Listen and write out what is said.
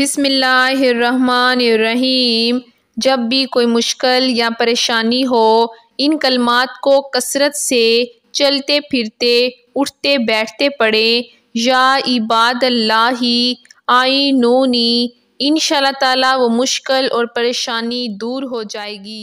बिसमीम जब भी कोई मुश्किल या परेशानी हो इन कलमात को कसरत से चलते फिरते उठते बैठते पड़े या इबाद अल्लाह ही आई नूनी इन ताला वो मुश्किल और परेशानी दूर हो जाएगी